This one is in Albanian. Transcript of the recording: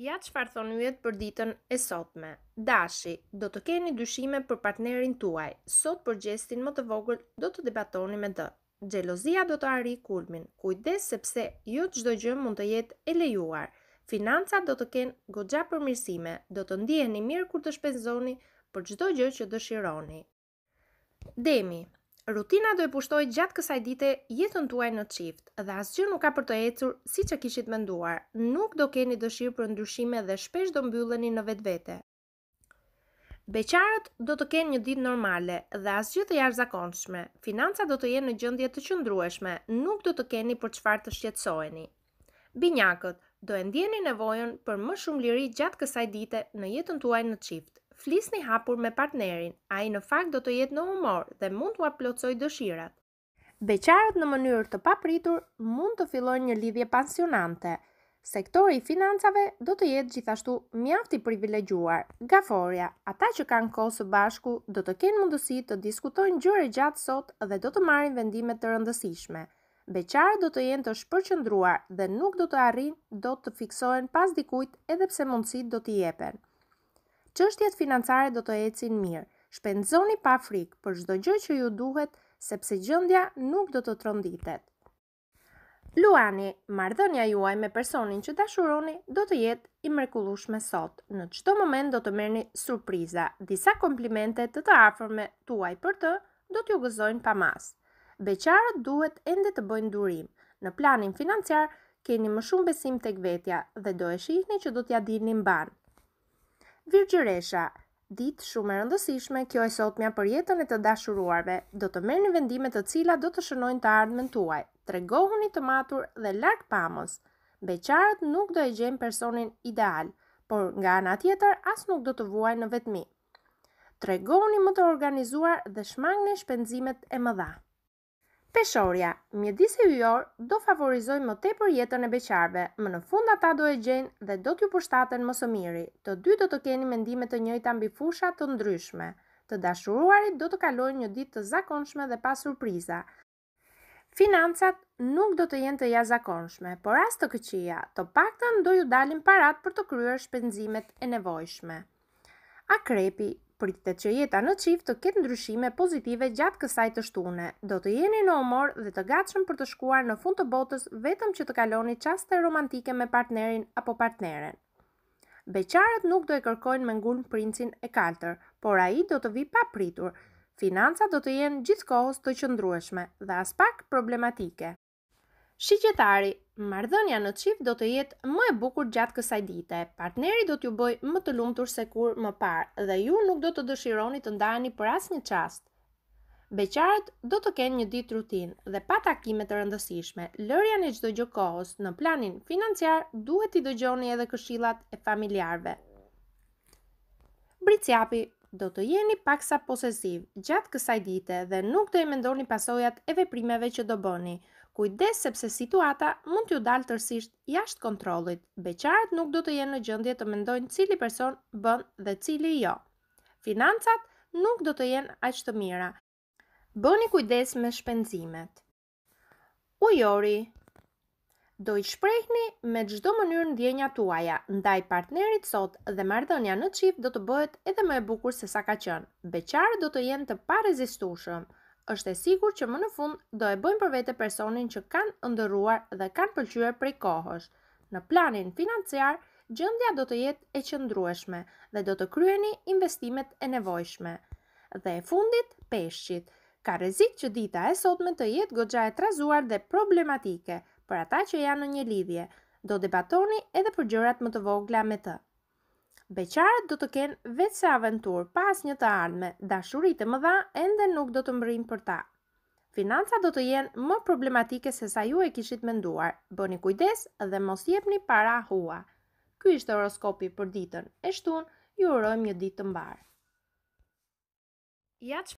Ja që farë thonë yjet për ditën e sotme. Dashi, do të keni dyshime për partnerin tuaj. Sot për gjestin më të vogël do të debatoni me dë. Gjelozia do të arri kulmin. Kujdes sepse ju të gjdo gjë mund të jetë e lejuar. Financa do të kenë gogja përmirësime. Do të ndiheni mirë kur të shpenzoni për gjdo gjë që dëshironi. Demi, Rutina do e pushtoj gjatë kësaj dite jetën tuaj në çift dhe asgjë nuk ka për të ecur siç e kishit menduar. Nuk do keni dëshirë për ndryshime dhe shpesh do mbylleni në vetvete. Beqarët do të kenë një ditë normale dhe asgjë të jashtëzakonshme. financa do të jenë në gjendje të qëndrueshme. Nuk do të keni për çfarë të shqetësoheni. Binjakët do e ndjeni nevojën për më shumë liri gjatë kësaj dite në jetën tuaj në çift flisni hapur me partnerin, a i në fakt do të jetë në humor dhe mund të aplotsoj dëshirat. Beqarët në mënyrë të papritur mund të fillojnë një lidhje pasionante. Sektori i financave do të jetë gjithashtu mjafti privilegjuar. Gaforja, ata që kanë kohë së bashku do të kenë mundësi të diskutojnë gjëre gjatë sot dhe do të marrin vendime të rëndësishme. Beqarët do të jenë të shpërqendruar dhe nuk do të arrinë, do të fiksohen pas dikujt edhe pse mundësit do t'i jepen qështjet financare do të ecin mirë. Shpenzoni pa frikë për shdo gjë që ju duhet, sepse gjëndja nuk do të tronditet. Luani, mardhënja juaj me personin që dashuroni do të jetë i mrekullueshëm sot. Në çdo moment do të merrni surpriza. Disa komplimente të të afërme tuaj për të do t'ju gëzojnë pa mas. Beqarët duhet ende të bëjnë durim. Në planin financiar keni më shumë besim tek vetja dhe do e shihni që do t'ja dilni mban. banë. Virgjëresha, ditë shumë e rëndësishme, kjo e sot mja për jetën e të dashuruarve, do të merë në vendimet të cila do të shënojnë të ardhmen tuaj, të regohuni të matur dhe lartë pamos. Beqarët nuk do e gjenë personin ideal, por nga ana tjetër as nuk do të vuaj në vetmi. Të regohuni më të organizuar dhe shmangni shpenzimet e mëdha. Peshorja, mjedis e ujor do favorizoj më te për jetën e beqarve, më në fund ata do e gjenë dhe do t'ju përshtaten më së miri, të dy do të keni mendime të njëjtë ambi fusha të ndryshme. Të dashuruarit do të kalojnë një ditë të zakonshme dhe pa surpriza. Financat nuk do të jenë të ja zakonshme, por as të këqia, të paktën do ju dalin parat për të kryer shpenzimet e nevojshme. Akrepi, Pritet që jeta në qift të ketë ndryshime pozitive gjatë kësaj të shtune. Do të jeni në omor dhe të gatshëm për të shkuar në fund të botës vetëm që të kaloni qaste romantike me partnerin apo partneren. Beqarët nuk do e kërkojnë me ngunë princin e kaltër, por a i do të vi pa pritur. Financa do të jenë gjithë kohës të qëndrueshme dhe aspak problematike. Shiqetari, marrëdhënia në çift do të jetë më e bukur gjatë kësaj dite. Partneri do t'ju bëjë më të lumtur se kur më parë dhe ju nuk do të dëshironi të ndaheni për asnjë çast. Beqarët do të kenë një ditë rutinë dhe pa takime të rëndësishme. Lërja në çdo gjë në planin financiar duhet i dëgjoni edhe këshillat e familjarëve. Britsjapi do të jeni paksa posesiv gjatë kësaj dite dhe nuk do i mendoni pasojat e veprimeve që do bëni. Kujdes sepse situata mund t'ju dalë tërsisht jashtë kontrollit. Beqarët nuk do të jenë në gjendje të mendojnë cili person bën dhe cili jo. Financat nuk do të jenë aq të mira. Bëni kujdes me shpenzimet. Ujori Do i shprejhni me gjdo mënyrë në djenja tuaja, ndaj partnerit sot dhe mardonja në qip do të bëhet edhe më e bukur se sa ka qënë. Beqarë do të jenë të parezistushëm është e sigur që më në fund do e bëjmë për vete personin që kanë ëndërruar dhe kanë pëlqyer prej kohësh. Në planin financiar, gjendja do të jetë e qëndrueshme dhe do të kryeni investimet e nevojshme. Dhe e fundit, peshqit. Ka rrezik që dita e sotme të jetë goxha e trazuar dhe problematike për ata që janë në një lidhje. Do debatoni edhe për gjërat më të vogla me të. Beqarët do të kenë vetë se aventur pas një të ardhme, dashurit e më dha, ende nuk do të mbrim për ta. Financa do të jenë më problematike se sa ju e kishit menduar, bëni kujdes dhe mos jep një para hua. Ky ishte horoskopi për ditën, e shtun, ju urojmë një ditë të mbarë. Ja